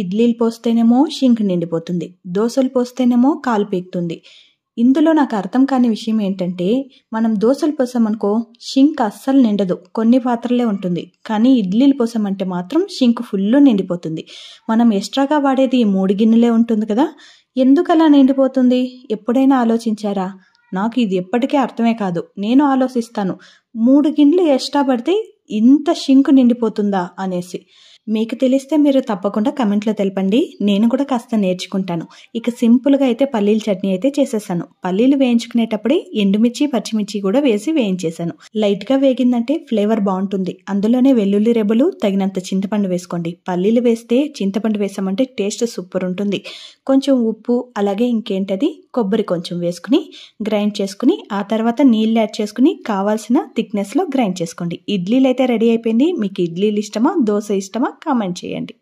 ఇడ్లీలు పోస్తేనేమో షింక్ నిండిపోతుంది దోశలు పోస్తేనేమో కాలు పీక్తుంది ఇందులో నాకు అర్థం కాని విషయం ఏంటంటే మనం దోశలు పోసామనుకో షింక్ అస్సలు నిండదు కొన్ని పాత్రలే ఉంటుంది కానీ ఇడ్లీలు పోసామంటే మాత్రం షింక్ ఫుల్ నిండిపోతుంది మనం ఎక్స్ట్రాగా వాడేది మూడు గిన్నెలే ఉంటుంది కదా ఎందుకు అలా నిండిపోతుంది ఎప్పుడైనా ఆలోచించారా నాకు ఇది ఎప్పటికీ అర్థమే కాదు నేను ఆలోచిస్తాను మూడు గిన్నెలు ఎక్స్ట్రా పడితే ఇంత షింకు నిండిపోతుందా అనేసి మీకు తెలిస్తే మీరు తప్పకుండా కమెంట్లో తెలపండి నేను కూడా కాస్త నేర్చుకుంటాను ఇక సింపుల్గా అయితే పల్లీల చట్నీ అయితే చేసేసాను పల్లీలు వేయించుకునేటప్పుడే ఎండుమిర్చి పచ్చిమిర్చి కూడా వేసి వేయించేశాను లైట్గా వేగిందంటే ఫ్లేవర్ బాగుంటుంది అందులోనే వెల్లుల్లి రెబ్బలు తగినంత చింతపండు వేసుకోండి పల్లీలు వేస్తే చింతపండు వేసామంటే టేస్ట్ సూపర్ ఉంటుంది కొంచెం ఉప్పు అలాగే ఇంకేంటది కొబ్బరి కొంచెం వేసుకుని గ్రైండ్ చేసుకుని ఆ తర్వాత నీళ్ళు యాడ్ చేసుకుని కావాల్సిన థిక్నెస్లో గ్రైండ్ చేసుకోండి ఇడ్లీలు అయితే రెడీ అయిపోయింది మీకు ఇడ్లీలు ఇష్టమా దోశ ఇష్టమా కామెంట్ చేయండి